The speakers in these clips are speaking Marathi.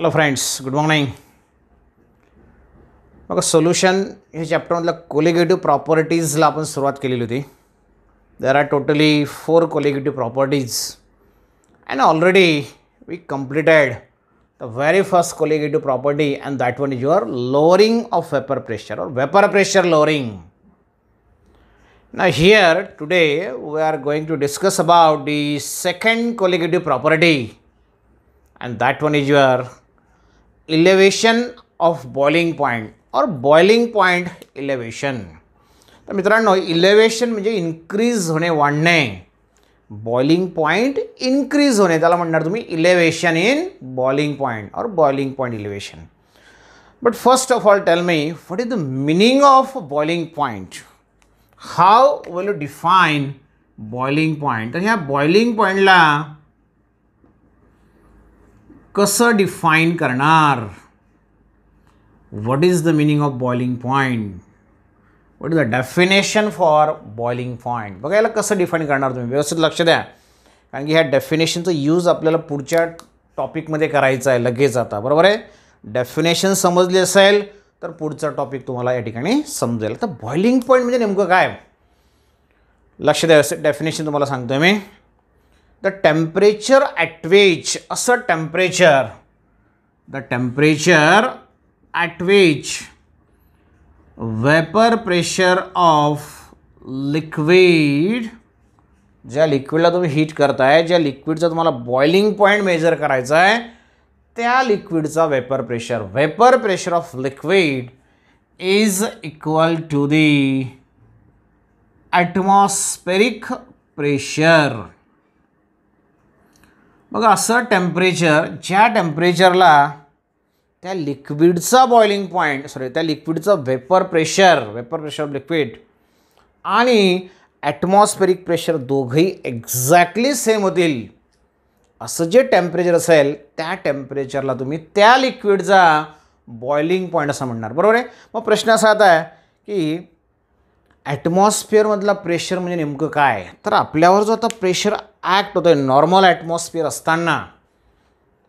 Hello friends, good morning. Okay, solution is chapter on the colligative properties lapan surat kililudi. There are totally four colligative properties. And already we completed the very first colligative property and that one is your lowering of vapor pressure or vapor pressure lowering. Now here today we are going to discuss about the second colligative property and that one is your elevation of boiling point और बॉइलिंग पॉईंट इलेवेशन तर मित्रांनो इलेवेशन म्हणजे इन्क्रीज होणे वाढणे बॉइलिंग पॉईंट इन्क्रीज होणे त्याला म्हणणार तुम्ही इलेवेशन इन बॉइलिंग पॉईंट और boiling point elevation but first of all tell me what is the meaning of boiling point how will you define boiling point तर ह्या बॉइलिंग पॉईंटला कसं डिफाईन करणार what is the meaning of boiling point what is the definition for boiling point बघा याला कसं डिफाईन करणार तुम्ही व्यवस्थित लक्ष द्या कारण की ह्या डेफिनेशनचा यूज आपल्याला पुढच्या टॉपिकमध्ये करायचा आहे लगेच आता बरोबर आहे डेफिनेशन समजली असेल तर पुढचा टॉपिक तुम्हाला या ठिकाणी समजेल तर बॉइलिंग पॉईंट म्हणजे नेमकं काय लक्ष द्या डेफिनेशन तुम्हाला सांगतो मी द टेम्परेचर ॲटवेज असं temperature the temperature at which vapour pressure of liquid ज्या लिक्विडला तुम्ही हीट करताय ज्या लिक्विडचा तुम्हाला बॉइलिंग पॉईंट मेजर करायचा आहे त्या लिक्विडचा vapour pressure vapour pressure of liquid is equal to the atmospheric pressure मग असं टेम्परेचर ज्या टेम्परेचरला त्या लिक्विडचा बॉइलिंग पॉईंट सॉरी त्या लिक्विडचं vapour pressure vapour pressure of liquid आणि ॲटमॉस्फेरिक प्रेशर दोघंही एक्झॅक्टली सेम होतील असं जे टेम्परेचर असेल त्या टेम्परेचरला तुम्ही त्या लिक्विडचा बॉइलिंग पॉईंट असं म्हणणार बरोबर आहे मग प्रश्न असा आता आहे की ॲटमॉस्फिअरमधला प्रेशर म्हणजे नेमकं काय तर आपल्यावर जो आता प्रेशर ॲक्ट होतो आहे नॉर्मल ॲटमॉस्फिअर असताना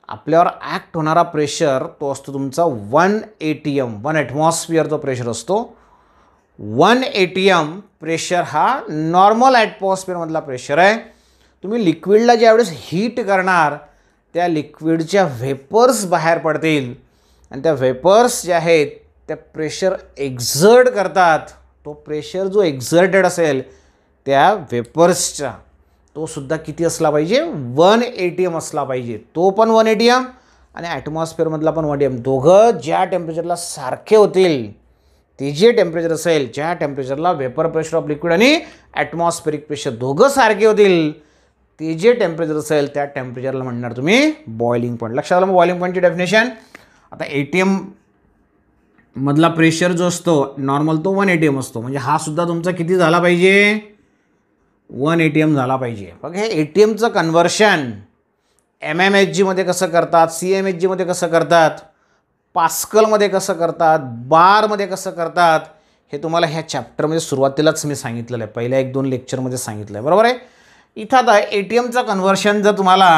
आपल्यावर ॲक्ट होणारा प्रेशर तो असतो तुमचा one A T M one atmosphere जो प्रेशर असतो one A T M pressure हा नॉर्मल ॲटमॉस्फिअरमधला प्रेशर आहे तुम्ही लिक्विडला वेळेस हीट करणार त्या लिक्विडच्या व्हेपर्स बाहेर पडतील आणि त्या व्हेपर्स जे आहेत त्या प्रेशर एक्झर्ट करतात तो प्रेशर जो एक्झर्टेड असेल त्या वेपर्सच्या तो सुद्धा किती असला पाहिजे वन ए टी एम असला पाहिजे तो पण वन ए टी एम आणि ॲटमॉस्फिअरमधला पण वन ए टी एम दोघं ज्या टेम्परेचरला सारखे होतील ते जे टेम्परेचर असेल ज्या टेम्परेचरला वेपर प्रेशर ऑफ लिक्विड आणि ॲटमॉस्फेरिक प्रेशर दोघं सारखे होतील ते जे टेम्परेचर असेल त्या टेम्परेचरला म्हणणार तुम्ही बॉइलिंग पॉईंट लक्षात आलं मग बॉइलिंग पॉईंटची डेफिनेशन आता ए टी एम मधला प्रेशर जो असतो नॉर्मल तो वन ए टी एम असतो म्हणजे हा सुद्धा तुमचा किती झाला पाहिजे वन ए टी एम झाला पाहिजे मग हे ए टी एमचं कन्व्हर्शन एम एम एच जीमध्ये कसं करतात सी एम एच जीमध्ये कसं करतात पास्कलमध्ये कसं करतात बारमध्ये कसं करतात हे तुम्हाला ह्या चॅप्टरमध्ये सुरुवातीलाच मी सांगितलेलं आहे पहिल्या एक दोन लेक्चरमध्ये सांगितलं आहे बरोबर आहे इथं आता ए टी एमचं कन्व्हर्शन जर तुम्हाला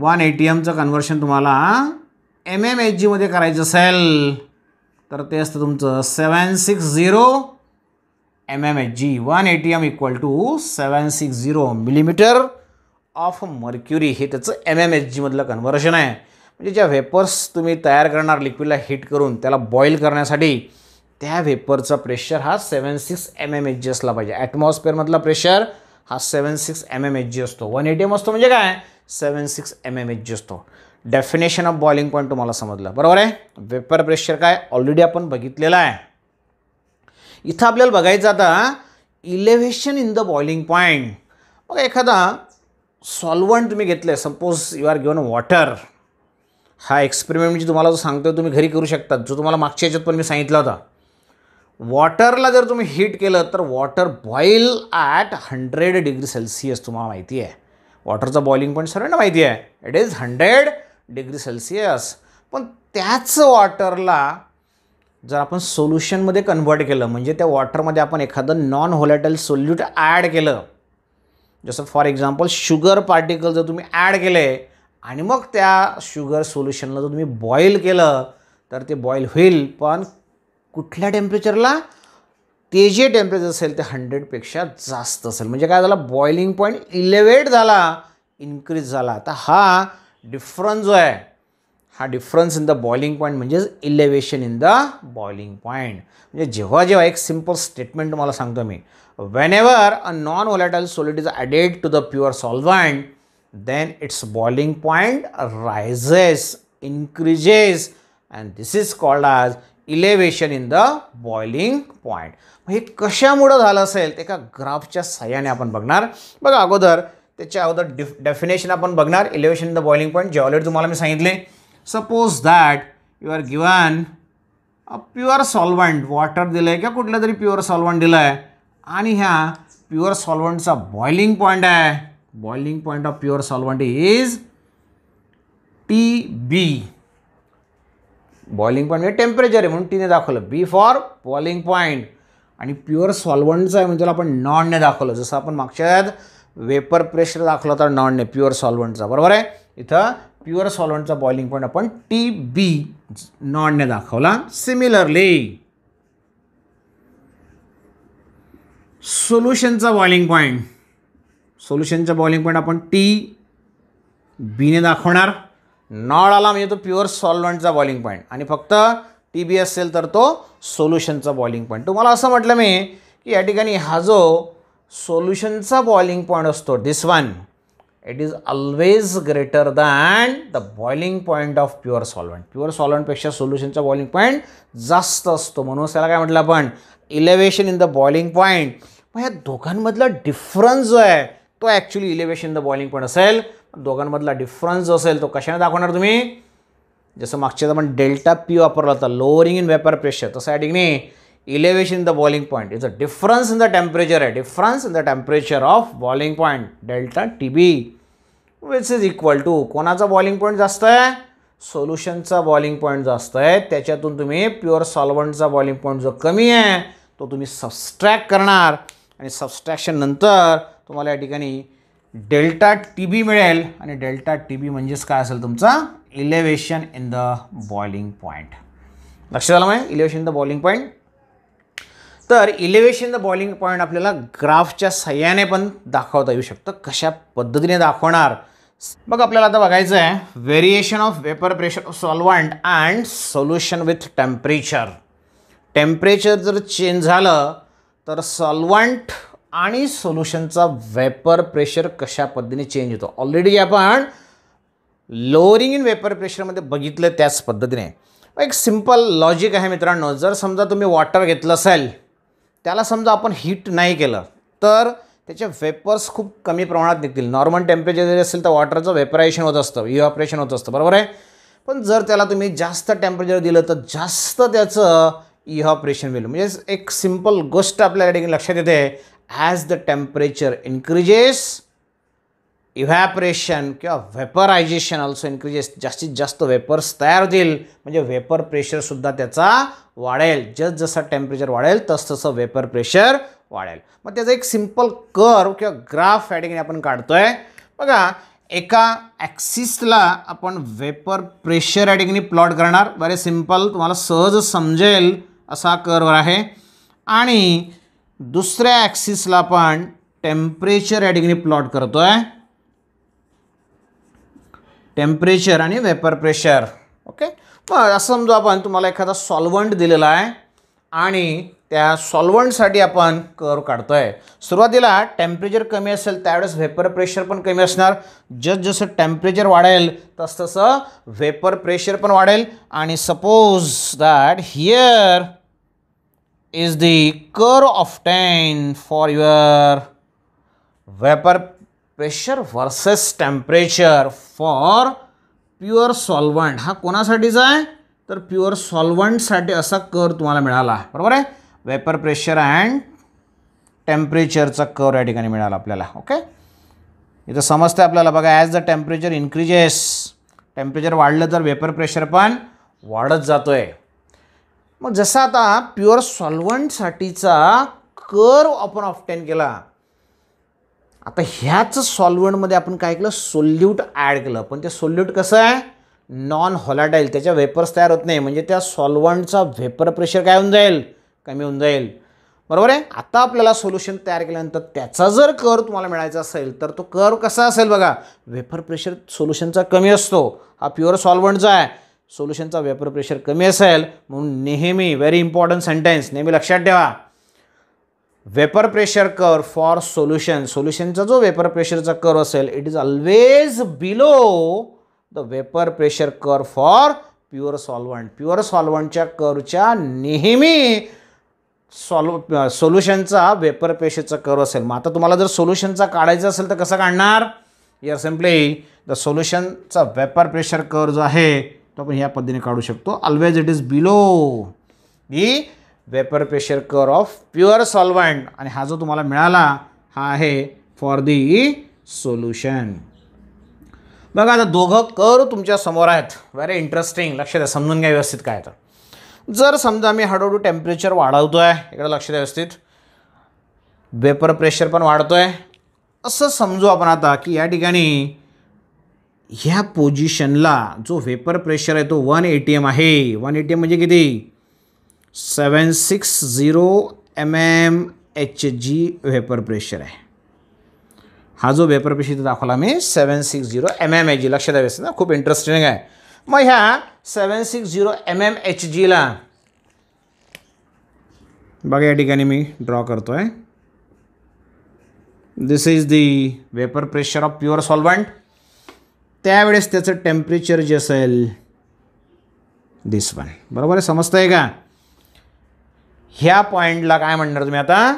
वन ए टी एमचं कन्व्हर्शन तुम्हाला एम एम एच जीमध्ये करायचं असेल तर ते असतं तुमचं seven six zero M M H G one A T M equal to seven six zero millimetre of mercury हे त्याचं एम एम एच जीमधलं कन्व्हर्शन आहे म्हणजे ज्या वेपर्स तुम्ही तयार करणार लिक्विडला हीट करून त्याला बॉईल करण्यासाठी त्या वेपरचा प्रेशर हा seven six M M H G असला पाहिजे ॲटमॉस्फिअरमधला प्रेशर हा seven six M M H G असतो वन ए टी एम असतो म्हणजे काय seven six M M H G असतो डेफिनेशन ऑफ बॉइलिंग पॉईंट तुम्हाला समजलं बरोबर आहे वेपर प्रेशर काय ऑलरेडी आपण बघितलेलं आहे इथं आपल्याला बघायचं आता elevation in the boiling point मग एखादा सॉल्वंट तुम्ही घेतलं आहे suppose you are given water हा एक्सपेरिमेंट जी तुम्हाला जो सांगतो तुम्ही घरी करू शकतात जो तुम्हाला मागच्या याच्यात पण मी सांगितला होता वॉटरला जर तुम्ही हीट केलं तर water boil at hundred degree Celsius तुम्हाला माहिती आहे वॉटरचा बॉइलिंग पॉईंट सर्वांना माहिती आहे it is hundred degree Celsius पण त्याच वॉटरला जर आपण सोल्युशनमध्ये कन्व्हर्ट केलं म्हणजे त्या वॉटरमध्ये आपण एखादं नॉन होलेटल सोल्यूट ॲड केलं जसं फॉर एक्झाम्पल शुगर पार्टिकल जर तुम्ही ॲड केले आणि मग त्या शुगर सोल्युशनला जर तुम्ही बॉईल केलं तर ते बॉईल होईल पण कुठल्या टेम्परेचरला ते जे टेम्परेचर असेल ते हंड्रेडपेक्षा जास्त असेल म्हणजे काय झालं बॉइलिंग पॉईंट इलेवेट झाला इन्क्रीज झाला तर हा डिफरन्स जो आहे हा difference in the boiling point म्हणजेच elevation in the boiling point म्हणजे जेव्हा जेव्हा एक सिम्पल स्टेटमेंट तुम्हाला सांगतो मी when a non volatile solid is added to the pure solvent then its boiling point rises increases and this is called as elevation in the boiling point हे कशामुळं झालं असेल ते एका ग्राफच्या सहाय्याने आपण बघणार बघा अगोदर त्याच्या अगोदर डिफ डेफिनेशन आपण बघणार elevation in the boiling point जे तुम्हाला मी सांगितले suppose that you are given a pure solvent water दिलं आहे किंवा कुठलं तरी प्युअर सॉल्वंट दिलं आहे आणि ह्या प्युअर सॉल्वंटचा बॉइलिंग पॉईंट आहे boiling point of pure solvent is T B boiling point म्हणजे टेम्परेचर आहे म्हणून टीने दाखवलं बी फॉर बॉइलिंग पॉईंट आणि प्युअर सॉल्वंटचं आहे म्हणजे आपण नॉनने दाखवलं जसं आपण मागच्या वेपर प्रेशर दाखवला तर नॉनने प्युअर सॉल्वंटचा बरोबर आहे इथं प्युअर सॉल्वंटचा बॉइलिंग पॉईंट आपण टी बी नॉनने दाखवला सिमिलरली सोल्युशनचा बॉइलिंग पॉईंट सोल्युशनचा बॉइलिंग पॉईंट आपण टी बीने दाखवणार नॉड आला म्हणजे तो प्युअर सॉल्वंटचा बॉइलिंग पॉईंट आणि फक्त टी बी असेल तर तो सोल्युशनचा बॉइलिंग पॉईंट तुम्हाला असं म्हटलं मी की या ठिकाणी हा जो सोल्युशनचा बॉइलिंग पॉईंट असतो this one it is always greater than the boiling point of pure solvent pure सॉल्वंटपेक्षा सोल्युशनचा बॉइलिंग पॉईंट जास्त असतो म्हणून त्याला काय म्हटलं आपण elevation in the boiling point मग ह्या दोघांमधला डिफरन्स जो आहे तो actually elevation in the boiling point असेल दोघांमधला डिफरन्स जो असेल तो कशाने दाखवणार तुम्ही जसं मागच्या आपण डेल्टा पी वापरला होता लोअरिंग इन वेपर प्रेशर तसं या ठिकाणी elevation in the boiling point is a difference in the temperature आहे difference in the temperature of boiling point delta T B which is equal to कोणाचा बॉलिंग पॉईंट जास्त आहे सोल्युशनचा बॉलिंग पॉईंट जास्त आहे त्याच्यातून तुम्ही प्युअर सॉल्वंटचा बॉलिंग पॉईंट जो कमी आहे तो तुम्ही सबस्ट्रॅक्ट करणार आणि सबस्ट्रॅक्शन नंतर तुम्हाला या ठिकाणी डेल्टा टी बी मिळेल आणि डेल्टा टी बी म्हणजेच काय असेल तुमचा elevation in the boiling point लक्षात आलं माहिती elevation in the boiling point तर इलेव्हेशन द बॉइलिंग पॉईंट आपल्याला ग्राफच्या सह्याने पण दाखवता येऊ शकतं कशा पद्धतीने दाखवणार मग आपल्याला आता बघायचं आहे variation of vapour pressure of solvent and solution with temperature temperature जर चेंज झालं तर सॉल्वंट आणि सोल्युशनचा वेपर प्रेशर कशा पद्धतीने चेंज होतो ऑलरेडी आपण लोअरिंग इन वेपर प्रेशरमध्ये बघितलं त्याच पद्धतीने एक सिंपल लॉजिक आहे मित्रांनो जर समजा तुम्ही वॉटर घेतलं असेल त्याला समजा आपण हीट नाही केलं तर त्याचे वेपर्स खूप कमी प्रमाणात निघतील नॉर्मल टेम्परेचर जरी असेल तर वॉटरचं वेपरायशन होत असतं ऑपरेशन होत असतं बरोबर आहे पण जर त्याला तुम्ही जास्त टेम्परेचर दिलं तर जास्त त्याचं इव्हॉपरेशन होईल म्हणजे एक सिम्पल गोष्ट आपल्याला लक्षात येते as the temperature increases evaporation किंवा व्हेपरायझेशन ऑल्सो इन्क्रीजेस जास्तीत जास्त वेपर्स तयार होतील म्हणजे वेपर प्रेशरसुद्धा त्याचा वाढेल जसं टेम्परेचर वाढेल तसतसं वेपर प्रेशर वाढेल मग त्याचा एक सिम्पल कर्व किंवा ग्राफ ॲडिंगने आपण काढतो आहे बघा एका ॲक्सिसला आपण वेपर प्रेशर ठिकाणी प्लॉट करणार बरे सिम्पल तुम्हाला सहज समजेल असा कर्व आहे आणि दुसऱ्या ॲक्सिसला आपण टेम्परेचर ठिकाणी प्लॉट करतो आहे टेम्परेचर आणि वेपर प्रेशर ओके मग असं समजू आपण तुम्हाला एखादा सॉल्वंट दिलेला आहे आणि त्या सॉल्वंटसाठी आपण कर काढतो आहे सुरुवातीला टेम्परेचर कमी असेल त्यावेळेस व्हेपर प्रेशर पण कमी असणार जस जसं टेम्परेचर वाढेल तसतसं तसं व्हेपर प्रेशर पण वाढेल आणि suppose that here is the curve of ten for your vapour pressure versus temperature for pure solvent हा कोणासाठीचा आहे तर प्युअर सॉल्वंटसाठी असा कर तुम्हाला मिळाला बरोबर आहे वेपर प्रेशर अँड टेम्परेचरचा कर या ठिकाणी मिळाला आपल्याला ओके इथं समजतं आपल्याला बघा as the temperature increases temperature वाढलं तर वेपर प्रेशर पण वाढत जातो आहे मग जसं आता प्युअर सॉल्वंटसाठीचा कर आपण ऑफटेन केला आता ह्याच सॉल्वंटमध्ये आपण काय केलं सोल्यूट ॲड केलं पण ते सोल्यूट कसं आहे नॉन हॉलाटाईल त्याच्या वेपर्स तयार होत नाही म्हणजे त्या सॉल्वंटचा वेपर प्रेशर काय होऊन जाईल कमी होऊन जाईल बरोबर आहे आता आपल्याला सोल्युशन तयार केल्यानंतर त्याचा जर कर तुम्हाला मिळायचा असेल तर तो कर कसा असेल बघा वेपर प्रेशर सोल्युशनचा कमी असतो हा प्युअर सॉल्वंटचा आहे सोल्युशनचा वेपर प्रेशर कमी असेल म्हणून नेहमी व्हेरी इम्पॉर्टंट सेंटेन्स नेहमी लक्षात ठेवा vapour pressure curve for solution सोल्युशनचा जो वेपर प्रेशरचा कर असेल it is always below the vapour pressure curve for pure solvent pure सॉल्वंटच्या करच्या नेहमी सॉल्व सोल्युशनचा वेपर प्रेशरचा कर असेल मग आता तुम्हाला जर सोल्युशनचा काढायचा असेल तर कसं काढणार या सिम्पली द सोल्युशनचा वेपर प्रेशर कर जो आहे तो आपण ह्या पद्धतीने काढू शकतो always it is below the vapour pressure curve of pure solvent आणि हा जो तुम्हाला मिळाला हा आहे फॉर दी सोल्युशन बघा आता दोघं कर तुमच्या समोर आहेत व्हेरी इंटरेस्टिंग लक्ष द्या समजून घ्या व्यवस्थित काय तर जर समजा मी हळूहळू टेम्परेचर वाढवतो आहे इकडं लक्ष द्या व्यवस्थित वेपर प्रेशर पण वाढतो आहे असं समजू आपण आता की या ठिकाणी ह्या पोजिशनला जो वेपर प्रेशर आहे तो वन ए टी एम आहे वन ए टी एम म्हणजे किती seven six zero M M H G vapour pressure आहे हा जो वेपर प्रेशर तो दाखवला मी seven six zero M M H G लक्ष द्यावेस ना खूप इंटरेस्टिंग आहे मग ह्या seven six zero M M H जीला बघा या ठिकाणी मी ड्रॉ करतो आहे this is the vapour pressure of pure solvent त्यावेळेस त्याचं टेम्परेचर जे असेल दिस वन बरोबर आहे समजतं आहे का ह्या पॉईंटला काय म्हणणार तुम्ही आता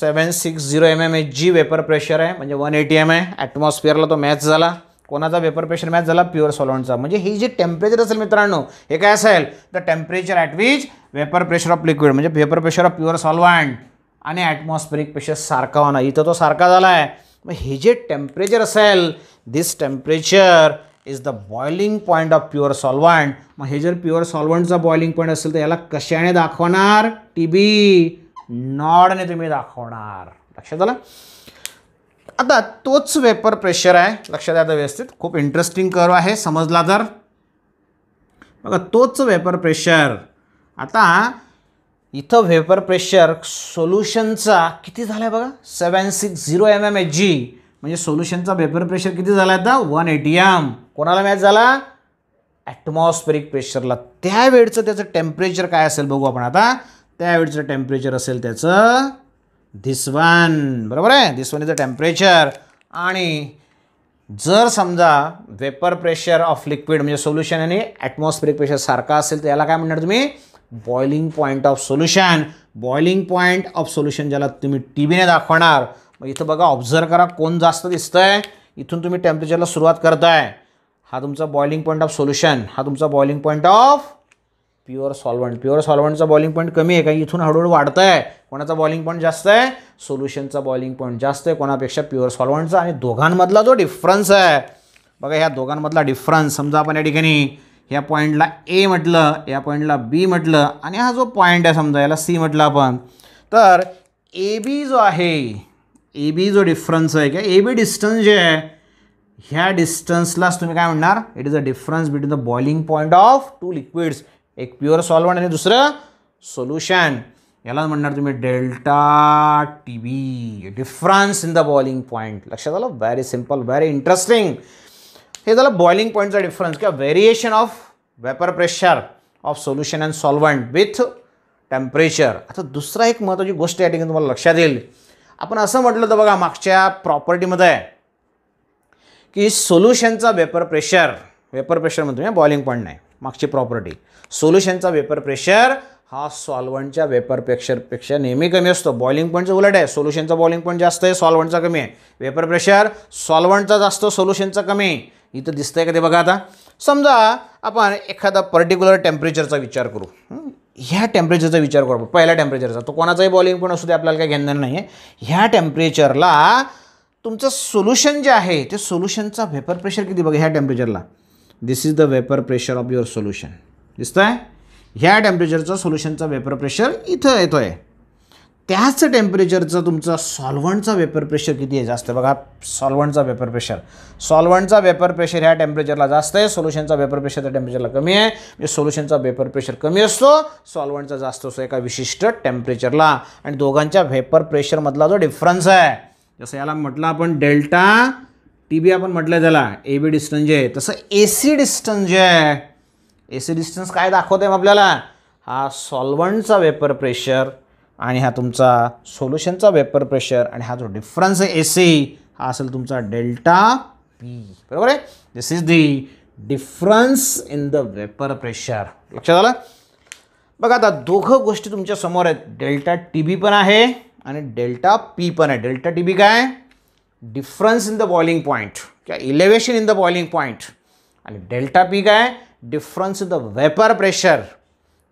seven six zero M M H G vapour pressure आहे म्हणजे वन एटी एम आहे ॲटमॉस्फिअरला तो मॅच झाला कोणाचा वेपर प्रेशर मॅच झाला प्युअर सॉलंटचा म्हणजे हे जे टेम्परेचर असेल मित्रांनो हे काय असेल the temperature at which vapour pressure of liquid म्हणजे vapour pressure of pure solvent आणि ॲटमॉस्फेरिक प्रेशर सारखा होणार इथं तो सारखा झाला आहे मग हे जे टेम्परेचर असेल this temperature is the boiling point of pure solvent मग हे जर प्युअर सॉल्वंटचा बॉइलिंग पॉईंट असेल तर याला कशाने दाखवणार टी बी नॉडने तुम्ही दाखवणार लक्षात आलं आता तोच वेपर प्रेशर आहे लक्षात आता व्यवस्थित खूप इंटरेस्टिंग कर्व आहे समजला तर बघा तोच वेपर प्रेशर आता इथं व्हेपर प्रेशर सोल्युशनचा किती झाला आहे बघा seven six zero M M H G म्हणजे सोल्युशनचा वेपर प्रेशर किती झाला आता वन एटीएम कोणाला मॅच झाला ॲटमॉस्फेरिक प्रेशरला त्यावेळचं त्याचं टेम्परेचर काय असेल बघू आपण आता त्यावेळचं टेम्परेचर असेल त्याचं धिसवन बरोबर आहे धिसवन इज अ टेम्परेचर आणि जर समजा वेपर प्रेशर ऑफ लिक्विड म्हणजे सोल्युशन आणि ॲटमॉस्फेरिक प्रेशर सारखा असेल तर याला काय म्हणणार तुम्ही boiling point of solution boiling point of solution ज्याला तुम्ही टी व्हीने दाखवणार मग इथं बघा ऑब्झर्व करा कोण जास्त दिसतं आहे इथून तुम्ही टेम्परेचरला सुरुवात करताय हा तुमचा बॉइलिंग पॉईंट ऑफ सोल्युशन हा तुमचा boiling point of pure solvent pure सॉल्वंटचा बॉइलिंग पॉईंट कमी आहे का इथून हळूहळू वाढत आहे कोणाचा बॉइलिंग पॉईंट जास्त आहे सोल्युशनचा बॉइलिंग पॉईंट जास्त आहे कोणापेक्षा प्युअर सॉल्वंटचा आणि दोघांमधला जो डिफरन्स आहे बघा ह्या दोघांमधला डिफरन्स समजा आपण या ठिकाणी ह्या पॉईंटला ए म्हटलं या पॉईंटला बी म्हटलं आणि हा जो पॉईंट आहे समजा याला सी म्हटलं आपण तर ए बी जो आहे ए बी जो डिफरन्स आहे किंवा ए बी डिस्टन्स जे आहे ह्या डिस्टन्सलाच तुम्ही काय म्हणणार it is a difference between the boiling point of two liquids एक प्युअर सॉल्वंट आणि दुसरं सोल्युशन याला म्हणणार तुम्ही delta T B difference in the boiling point लक्षात आलं व्हेरी सिम्पल व्हेरी इंटरेस्टिंग हे झालं बॉइलिंग पॉईंटचा डिफरन्स किंवा variation of vapour pressure of solution and solvent with temperature आता दुसरा एक महत्त्वाची गोष्ट या ठिकाणी तुम्हाला लक्षात येईल आपण असं म्हटलं होतं बघा मागच्या प्रॉपर्टीमध्ये की सोल्युशनचा वेपर प्रेशर वेपर प्रेशर म्हणतो मी बॉइलिंग पॉईंट नाही मागची प्रॉपर्टी सोल्युशनचा वेपर प्रेशर हा सॉल्वंटच्या वेपर प्रेशरपेक्षा नेहमी कमी असतो बॉइलिंग पॉईंटचं उलट आहे सोल्युशनचा बॉइलिंग पॉईंट जास्त आहे सॉल्वंटचा कमी आहे वेपर प्रेशर सॉल्वंटचा जास्त सोल्युशनचा कमी इथं दिसतंय का ते बघा आता समजा आपण एखादा पर्टिक्युलर टेम्परेचरचा विचार करू ह्या टेम्परेचरचा विचार करू आपण पहिल्या टेम्परेचरचा तो कोणाचाही बॉलिंग पण असू दे आपल्याला काही घेणार नाही आहे ह्या टेम्परेचरला तुमचं सोल्युशन जे आहे ते सोल्युशनचा वेपर प्रेशर किती बघा ह्या टेम्परेचरला this is the vapour pressure of your solution दिसतं आहे ह्या टेम्परेचरचा सोल्युशनचा वेपर प्रेशर इथं येतो आहे त्याच टेम्परेचरचं तुमचा सॉल्व्हंटचा वेपर प्रेशर किती आहे जास्त बघा सॉल्वंटचा वेपर प्रेशर सॉल्वंटचा वेपर प्रेशर ह्या टेम्परेचरला जास्त आहे सोल्युशनचा वेपर प्रेशर त्या टेम्परेचरला कमी आहे म्हणजे सोल्युशनचा वेपर प्रेशर कमी असतो सॉल्वंटचा जास्त असतो एका विशिष्ट टेम्परेचरला आणि दोघांच्या वेपर प्रेशरमधला जो डिफरन्स आहे जसं याला म्हटलं आपण डेल्टा टी बी आपण म्हटलं त्याला ए बी डिस्टन्स जे आहे तसं ए सी डिस्टन्स जे आहे ए सी डिस्टन्स काय दाखवते मग आपल्याला हा सॉल्वंटचा वेपर प्रेशर आणि हा तुमचा सोल्युशनचा वेपर प्रेशर आणि हा जो डिफरन्स आहे एस ए हा असेल तुमचा डेल्टा पी बरोबर आहे this is the difference in the vapour pressure लक्षात आलं बघा आता दोघं गोष्टी तुमच्या समोर आहेत डेल्टा टी बी पण आहे आणि डेल्टा पी पण आहे डेल्टा टी बी काय difference in the boiling point किंवा elevation in the boiling point आणि डेल्टा पी काय difference in the vapour pressure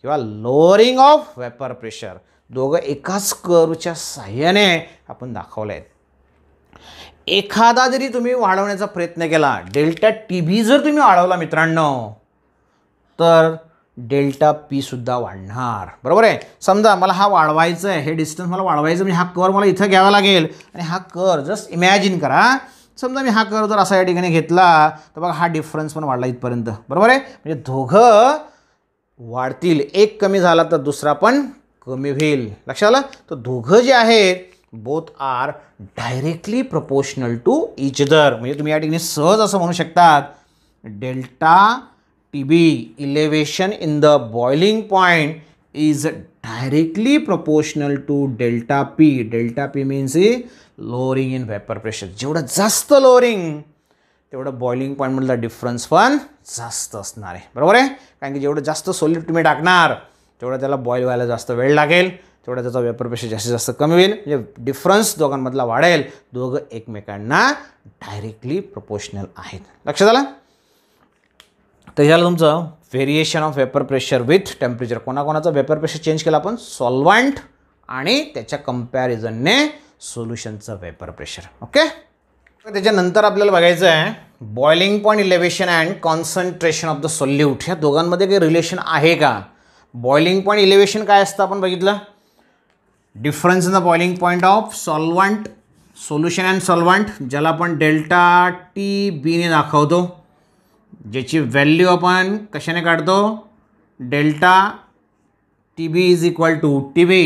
किंवा लोअरिंग ऑफ वेपर प्रेशर दोघं एकाच करच्या साह्याने आपण दाखवलं आहेत एखादा जरी तुम्ही वाढवण्याचा प्रयत्न केला डेल्टा टी बी जर तुम्ही वाढवला मित्रांनो तर डेल्टा पीसुद्धा वाढणार बरोबर आहे समजा मला हा वाढवायचा आहे हे डिस्टन्स मला वाढवायचं म्हणजे हा कर मला इथं घ्यावा लागेल आणि हा कर जस्ट इमॅजिन करा समजा मी हा कर जर असा या ठिकाणी घेतला तर बघा हा डिफरन्स पण वाढला इथपर्यंत बरोबर आहे म्हणजे दोघं वाढतील एक कमी झाला तर दुसरा पण कमी होईल लक्षात आलं तर दोघं जे आहेत both are directly proportional to each other म्हणजे तुम्ही या ठिकाणी सहज असं म्हणू शकतात delta T B elevation in the boiling point is directly proportional to delta P delta P means इ लोअरिंग इन व्हेपर प्रेशर जेवढं जास्त लोअरिंग तेवढं बॉइलिंग पॉईंटमधला डिफरन्स पण जास्त असणार आहे बरोबर आहे कारण की जेवढं जास्त सोल्यूट तुम्ही टाकणार जेवढा त्याला बॉईल व्हायला जास्त वेळ लागेल तेवढा त्याचा वेपर प्रेशर जास्तीत जास्त कमी होईल म्हणजे डिफरन्स दोघांमधला वाढेल दोघं एकमेकांना डायरेक्टली प्रपोशनल आहेत लक्षात आलं तर ह्याला तुमचं variation of vapour pressure with temperature कोणाकोणाचा वेपर प्रेशर चेंज केला आपण सॉल्वंट आणि त्याच्या कम्पॅरिझनने सोल्युशनचं वेपर प्रेशर ओके त्याच्यानंतर आपल्याला बघायचं आहे boiling point elevation and concentration of the solute ह्या दोघांमध्ये काही रिलेशन आहे का बॉइलिंग पॉईंट इलेव्हेशन काय असतं आपण बघितलं difference in the boiling point of solvent solution and solvent ज्याला आपण डेल्टा टी बीने दाखवतो ज्याची व्हॅल्यू आपण कशाने काढतो delta T B is equal to T B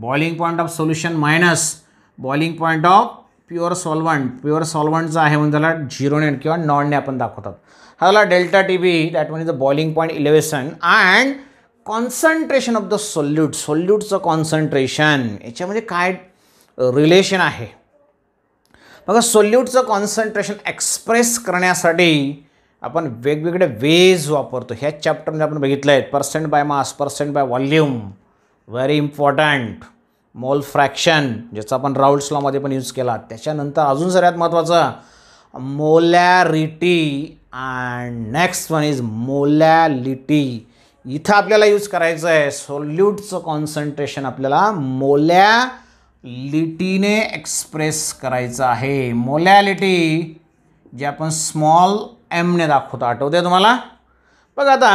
boiling point of solution minus boiling point of pure solvent pure सॉल्वंटचा आहे म्हणून त्याला ने किंवा नॉनने आपण दाखवतात हा झाला delta T B that one is the boiling point elevation and concentration of the solute सोल्यूटचं कॉन्सन्ट्रेशन याच्यामध्ये काय रिलेशन आहे बघा सोल्यूटचं कॉन्सन्ट्रेशन एक्सप्रेस करण्यासाठी आपण वेगवेगळे वेज वापरतो ह्याच चॅप्टरमध्ये आपण बघितलं आहे percent by mass percent by volume very important mole fraction ज्याचा आपण राउल स्लॉमध्ये पण यूज केला त्याच्यानंतर अजून सगळ्यात महत्त्वाचं molarity and next one is molality इथं आपल्याला यूज करायचं आहे सोल्यूटचं कॉन्सन्ट्रेशन आपल्याला मोल्यालिटीने एक्सप्रेस करायचं आहे मोलॅलिटी जे आपण स्मॉल एमने दाखवतो आठवते तुम्हाला बघ आता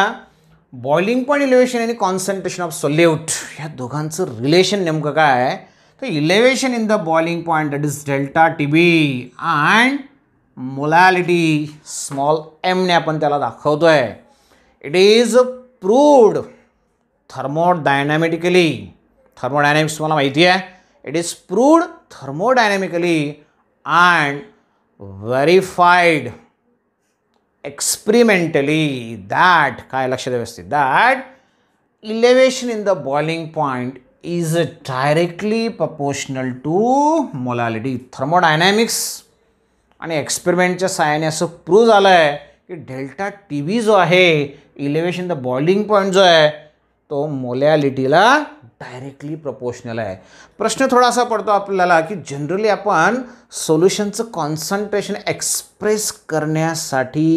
बॉइलिंग पॉईंट इलेव्हेशन आणि कॉन्सन्ट्रेशन ऑफ सोल्यूट या दोघांचं रिलेशन नेमकं काय तर elevation in the boiling point that is delta T B and molality small एमने आपण त्याला दाखवतो आहे it is proved thermodynamically thermodynamics तुम्हाला माहिती आहे it is proved thermodynamically and verified experimentally that काय लक्ष द्या व्यवस्थित that elevation in the boiling point is directly proportional to molality thermodynamics आणि एक्सपेरिमेंटच्या साहाय्याने असं प्रूव्ह झालं आहे की डेल्टा टी व्ही जो आहे इलेवेशन द बॉइलिंग पॉईंट जो आहे तो मोलॅलिटीला डायरेक्टली प्रपोशनल आहे प्रश्न थोडासा पडतो आपल्याला की जनरली आपण सोल्युशनचं कॉन्सन्ट्रेशन एक्सप्रेस करण्यासाठी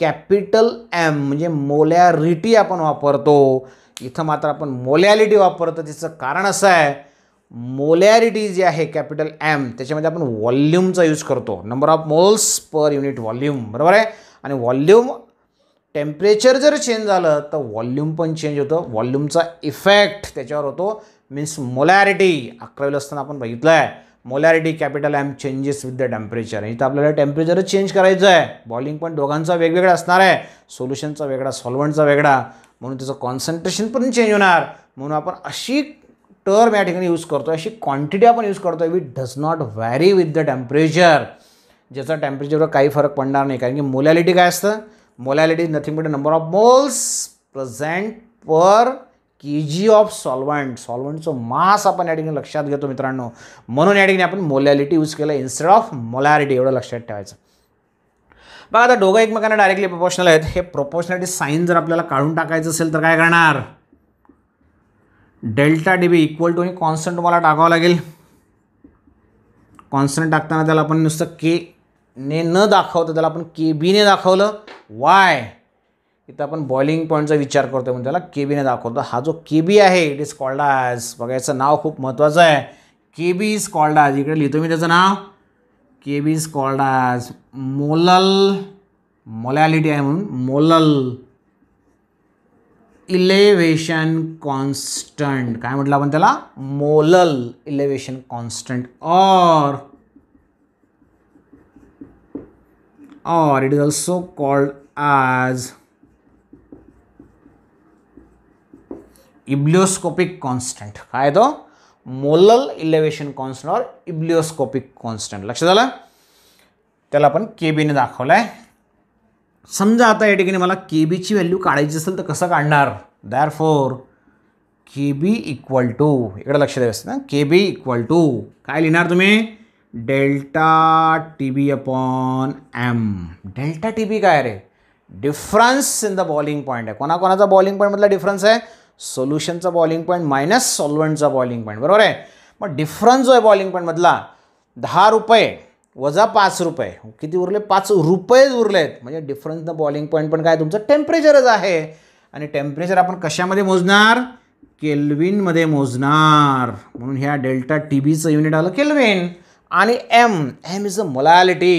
कॅपिटल एम म्हणजे मोलॅरिटी आपण वापरतो इथं मात्र आपण मोलॅलिटी वापरतो त्याचं कारण असं आहे मोलॅरिटी जी आहे कॅपिटल एम त्याच्यामध्ये आपण व्हॉल्यूमचा यूज करतो number of moles per unit volume बरोबर आहे आणि व्हॉल्यूम टेम्परेचर जर चेंज झालं तर वॉल्यूम पण चेंज होतं वॉल्यूमचा इफेक्ट त्याच्यावर होतो मीन्स मोलॅरिटी अकरावीला असताना आपण बघितलं आहे molarity capital M changes with the temperature इथं आपल्याला टेम्परेचरच चेंज करायचं आहे बॉलिंग पण दोघांचा वेगवेगळा असणार आहे सोल्युशनचा वेगळा सॉल्वंटचा वेगळा म्हणून त्याचं कॉन्सन्ट्रेशन पण चेंज होणार म्हणून आपण अशी टर्म या ठिकाणी यूज करतो अशी क्वांटिटी आपण यूज करतो with does not vary with the temperature ज्याचा टेम्परेचरवर काही फरक पडणार नाही कारण की मोलॅलिटी काय असतं molality is nothing but a number of moles present per K G of solvent सॉल्वंटचं मास आपण या ठिकाणी लक्षात घेतो मित्रांनो म्हणून या ठिकाणी आपण मोलॅलिटी यूज केलं इन्स्टेड ऑफ मोलॅरिटी एवढं लक्षात ठेवायचं बघा आता दोघं एकमेकांना डायरेक्टली प्रोपोर्शनल आहेत हे प्रोपोर्शनॅलिटी साईन जर आपल्याला काढून टाकायचं असेल तर काय करणार delta D B equal to आणि कॉन्स्टंट तुम्हाला टाकावं लागेल कॉन्स्टंट टाकताना त्याला आपण नुसतं के ने न दाखवतं त्याला आपण के बीने दाखवलं वाय इथं आपण बॉइलिंग पॉईंटचा विचार करतो म्हणून त्याला के बीने दाखवतो हा जो के बी आहे इट इज कॉल्ड आज बघा याचं नाव खूप महत्त्वाचं आहे के बी इज कॉल्ड आज इकडे लिहितो मी त्याचं नाव K B is called as molal molality आहे म्हणून मोलल इलेव्हेशन कॉन्स्टंट काय म्हटलं आपण त्याला molal elevation constant or or it is also called as ebullioscopic constant काय तो मोलल इलेवेशन कॉन्स्टंट और इब्लिओस्कोपिक कॉन्स्टंट लक्षात आलं त्याला आपण के बीने दाखवलं आहे समजा आता या ठिकाणी मला के बीची व्हॅल्यू काढायची असेल तर कसं काढणार therefore K B equal to इकडे लक्ष द्यायचं ना के बी इक्वल टू काय लिहिणार तुम्ही delta T B upon M delta T B काय रे difference in the boiling point आहे कोणाकोणाचा बॉलिंग पॉईंटमधला डिफरन्स आहे सोल्युशनचा बॉलिंग पॉईंट मायनस सॉल्वंटचा बॉलिंग पॉईंट बरोबर आहे मग डिफरन्स जो आहे बॉलिंग पॉईंटमधला दहा रुपये वजा पाच रुपये किती उरले पाच रुपयेच उरलेत म्हणजे डिफरन्स द बॉलिंग पॉईंट पण काय तुमचं टेम्परेचरच आहे आणि टेम्परेचर आपण कशामध्ये मोजणार केल्विनमध्ये मोजणार म्हणून ह्या डेल्टा टी बीचं युनिट आलं केल्विन आणि M M is a molality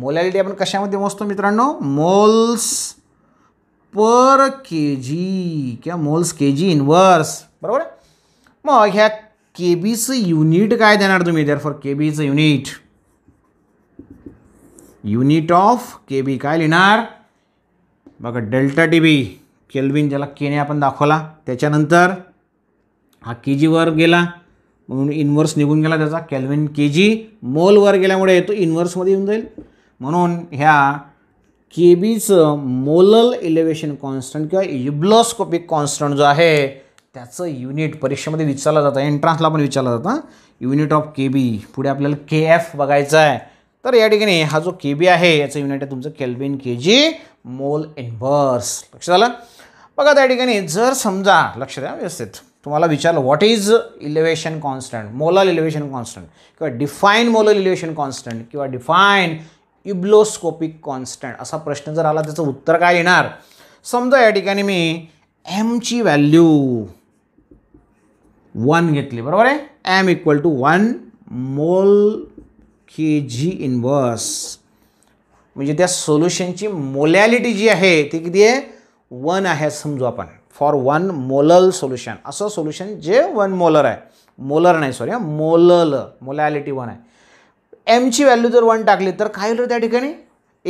molality आपण कशामध्ये मोजतो मित्रांनो मोल्स पर के जी किंवा मोल्स के जी इनवर्स बरोबर मग ह्या के बीचं युनिट काय देणार तुम्ही फॉर के बीचं unit unit of K B काय लिहिणार बघा डेल्टा टी बी केल्विन ज्याला केने आपण दाखवला त्याच्यानंतर हा के जीवर गेला म्हणून इन्व्हर्स निघून गेला त्याचा कॅल्विन के जी मोलवर गेल्यामुळे तो इन्व्हर्समध्ये येऊन जाईल म्हणून ह्या के बीचं मोलल इलेव्हेशन कॉन्स्टंट किंवा युब्लॉस्कोपिक कॉन्स्टंट जो आहे त्याचं युनिट परीक्षेमध्ये विचारलं जातं एन्ट्रान्सला पण विचारलं जातं युनिट ऑफ के बी पुढे आपल्याला के एफ बघायचं आहे तर या ठिकाणी हा जो के बी आहे याचं युनिट आहे तुमचं केल्विन के जी मोल इन्व्हर्स लक्ष झालं बघा त्या ठिकाणी जर समजा लक्ष द्या व्यवस्थित तुम्हाला विचारलं what is elevation constant molal elevation constant किंवा डिफाईन मोलल इलेवेशन कॉन्स्टंट किंवा डिफाईन इब्लोस्कोपिक कॉन्स्टंट असा प्रश्न जर आला त्याचं उत्तर काय येणार समजा या ठिकाणी मी एमची व्हॅल्यू वन घेतली बरोबर आहे M equal to one mole K G inverse म्हणजे त्या सोल्युशनची मोलॅलिटी जी आहे ती किती आहे वन आहे समजू आपण फॉर वन मोलल सोल्युशन असं सोल्युशन जे वन मोलर आहे मोलर नाही सॉरी मोलल मोलॅलिटी वन आहे एमची व्हॅल्यू जर वन टाकली तर काय होईल त्या ठिकाणी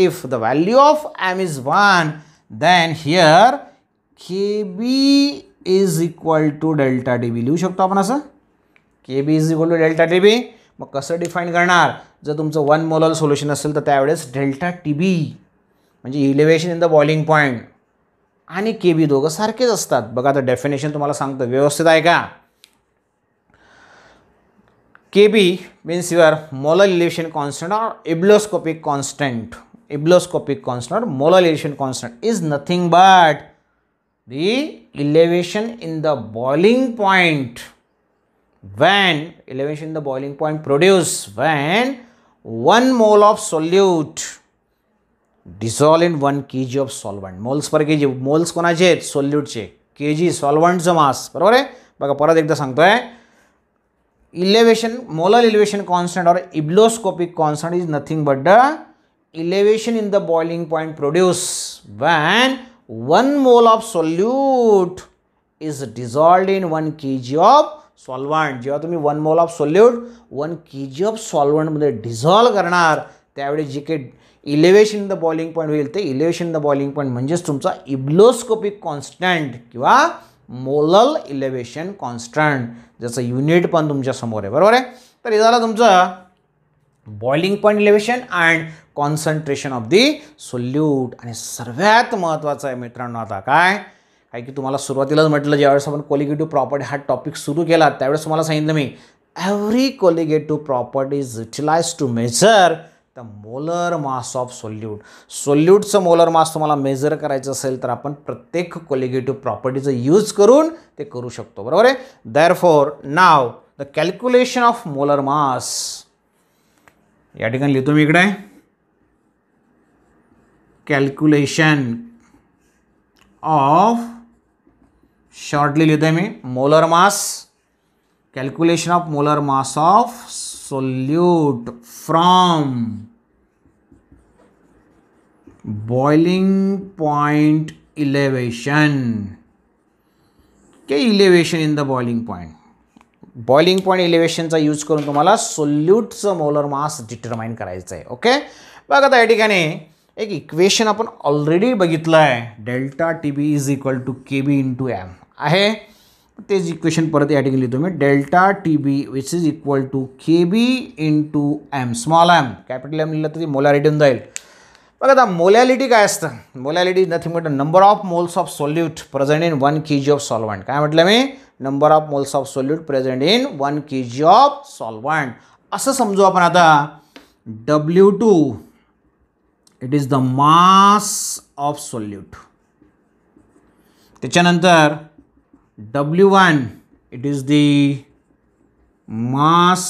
if the value of M is one then here K B is equal to delta D B लिहू शकतो आपण असं K B is equal to delta T B मग कसं डिफाईन करणार जर तुमचं वन मोलल सोल्युशन असेल तर त्यावेळेस डेल्टा टी बी म्हणजे elevation in the boiling point आणि के बी दोघं सारखेच असतात बघा आता डेफिनेशन तुम्हाला सांगतो व्यवस्थित आहे का K B means your molar elevation constant or ebullioscopic constant ebullioscopic constant or molar elevation constant is nothing but the elevation in the boiling point when elevation in the boiling point produce when one mole of solute dissolve in one K G of solvent moles per K G moles कोणाचे आहेत सोल्यूटचे के जी सॉल्वंटचं मास बरोबर आहे बघा परत एकदा सांगतो आहे elevation molar elevation constant or ebullioscopic constant is nothing but the elevation in the boiling point produce when one mole of solute is dissolved in one K G of solvent जेव्हा तुम्ही one mole of solute one K G of सॉल्वंटमध्ये डिझॉल्व करणार त्यावेळी जे काही इलेव्हेशन द बॉलिंग पॉईंट होईल ते इलेवेशन द बॉलिंग पॉईंट म्हणजेच तुमचा इब्लोस्कोपिक कॉन्स्टंट किंवा मोलल इलेवेशन कॉन्स्टंट ज्याचं युनिट पण तुमच्यासमोर आहे बरोबर आहे तर हे झालं तुमचं boiling point elevation and concentration of the solute आणि सर्वात महत्त्वाचं आहे मित्रांनो आता काय काय की तुम्हाला सुरुवातीलाच म्हटलं ज्यावेळेस आपण कोलिगेटिव्ह प्रॉपर्टी हा टॉपिक सुरू केला त्यावेळेस तुम्हाला सांगितलं मी every colligative property is utilize to measure तर मोलर मास ऑफ सोल्यूट सोल्यूटचं मोलर मास तुम्हाला मेजर करायचं असेल तर आपण प्रत्येक कोलिगेटिव्ह प्रॉपर्टीचं यूज करून ते करू शकतो बरोबर आहे therefore now the calculation of molar mass या ठिकाणी लिहितो मी इकडे कॅल्क्युलेशन ऑफ शॉर्टली लिहितो आहे मी molar mass calculation of molar mass of solute from boiling point elevation K elevation in the boiling point boiling point इलेवेशनचा यूज करून तुम्हाला सोल्यूटचं मोलर मास डिटर्माइन करायचं आहे ओके बघा आता या ठिकाणी एक इक्वेशन आपण ऑलरेडी बघितलं आहे delta T B is equal to K B into M आहे तेच इक्वेशन परत या ठिकाणी लिहितो मी delta T B which is equal to K B into M small M capital M लिहिलं तर ती मोलॅरिटीन जाईल बघा आता मोलॅलिटी काय असतं molality nothing but number of moles of solute present in one K G of solvent काय म्हटलं मी number of moles of solute present in one K G of solvent असं समजू आपण आता W two it is the mass of solute त्याच्यानंतर W1 it is the mass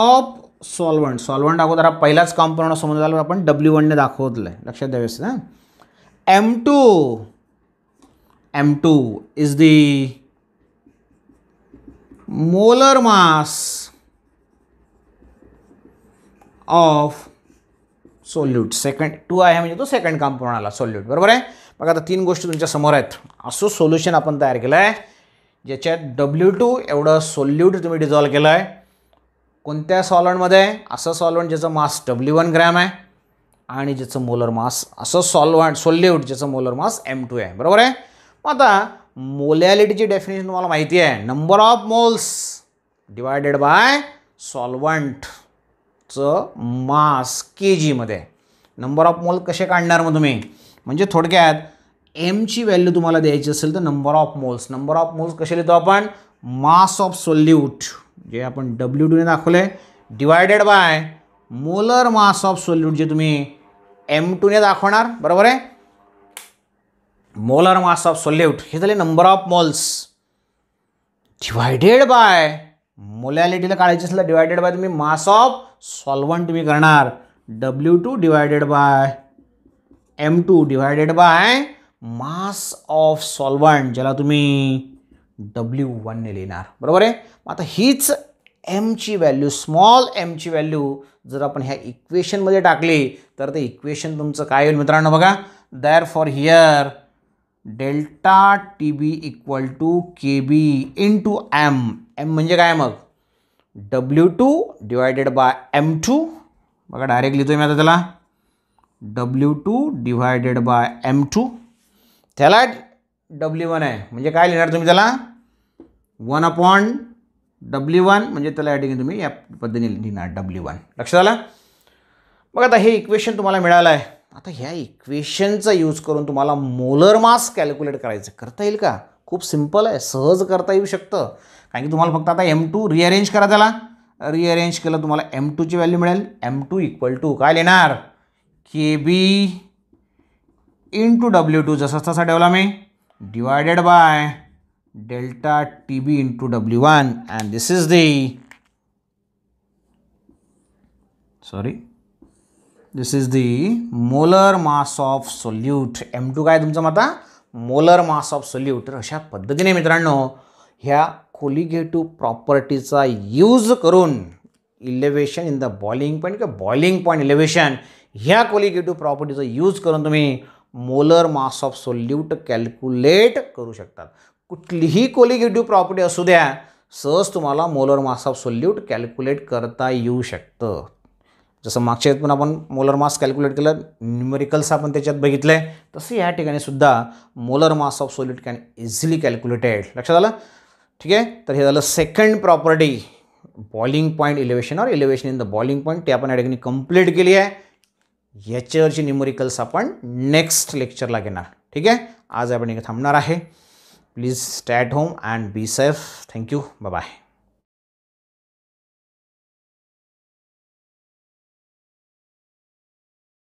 of solvent solvent अगोदर हा पहिलाच कॉम्पाऊंड समजून झाला आपण डब्ल्यू वनने दाखवलं आहे लक्षात द्यावेस ना M two M two is the molar mass of solute second two आहे म्हणजे तो सेकंड कंपाऊंड आला सोल्यूट बरोबर आहे बघा आता तीन गोष्टी तुमच्या समोर आहेत असं सोल्युशन आपण तयार केलं आहे ज्याच्यात डब्ल्यू टू एवढं सोल्यूट तुम्ही डिझॉल्व केलं आहे कोणत्या आहे असं सॉल्वंट ज्याचं मास डब्ल्यू वन ग्रॅम आहे आणि ज्याचं मोलर मास असं सॉल्वंट सोल्यूट ज्याचं मोलर मास एम टू आहे बरोबर आहे मग आता मोलॅलिटीची डेफिनेशन तुम्हाला माहिती आहे number of moles divided by सॉल्वंटचं मास के जीमध्ये नंबर ऑफ मोल कसे काढणार मग तुम्ही म्हणजे थोडक्यात एमची व्हॅल्यू तुम्हाला द्यायची असेल तर number of moles number of moles कसे लिहितो आपण मास ऑफ सोल्यूट जे आपण डब्ल्यू टूने दाखवलं आहे divided by molar mass of solute जे तुम्ही एम टूने दाखवणार बरोबर आहे मोलर मास ऑफ सोल्यूट हे झाले number of moles divided by मोलॅलिटीला काढायची असेल तर डिवायडेड बाय तुम्ही मास ऑफ सॉल्वंट तुम्ही करणार W two divided by M two divided by mass of solvent ज्याला तुम्ही डब्ल्यू वनने लिहिणार बरोबर आहे आता हीच एमची व्हॅल्यू स्मॉल एमची व्हॅल्यू जर आपण ह्या इक्वेशनमध्ये टाकली तर ते इक्वेशन तुमचं काय होईल मित्रांनो बघा therefore here delta T B equal to K B into M M म्हणजे काय मग W two divided by M two बघा डायरेक्ट लिहितो मी आता त्याला W two divided by M two त्याला डब्ल्यू वन आहे म्हणजे काय लिहिणार तुम्ही त्याला वन अपॉन डब्ल्यू वन म्हणजे त्याला या ठिकाणी तुम्ही या पद्धतीने लिहिणार डब्ल्यू वन लक्षात आलं बघा आता हे इक्वेशन तुम्हाला मिळालं आहे आता ह्या इक्वेशनचा यूज करून तुम्हाला मोलर मास कॅल्क्युलेट करायचं करता येईल का खूप सिम्पल आहे सहज करता येऊ शकतं कारण की तुम्हाला फक्त आता एम टू रिअरेंज करा त्याला रिअरेंज केलं तुम्हाला एम टूची व्हॅल्यू मिळेल एम टू इक्वल टू काय लिहिणार K B into W two जसं तसा ठेवला मी divided by delta T B into W one and this is the sorry this is the molar mass of solute M two काय तुमचं मता मोलर मास ऑफ सोल्यूट तर अशा पद्धतीने मित्रांनो ह्या कोलिगेटिव्ह प्रॉपर्टीचा यूज करून elevation in the boiling point किंवा बॉइलिंग पॉईंट इलेवेशन ह्या कोलिगेटिव्ह प्रॉपर्टीचा यूज करून तुम्ही molar mass of solute calculate करू शकतात कुठलीही कोलिगेटिव्ह प्रॉपर्टी असू द्या सहज तुम्हाला molar mass of solute calculate करता येऊ शकतं जसं मागच्या पण आपण मोलर मास कॅल्क्युलेट केलं न्युमेरिकल्स आपण त्याच्यात बघितलं आहे तसं या ठिकाणी सुद्धा molar mass of solute can easily calculated लक्षात आलं ठीक आहे तर हे झालं second property boiling point elevation or elevation in the boiling point ते आपण या ठिकाणी कंप्लीट केली आहे याच्यावरची न्यूमरिकल्स आपण नेक्स्ट लेक्चरला घेणार ठीक आहे आज आपण इथे थांबणार आहे please stay at home and be safe thank you bye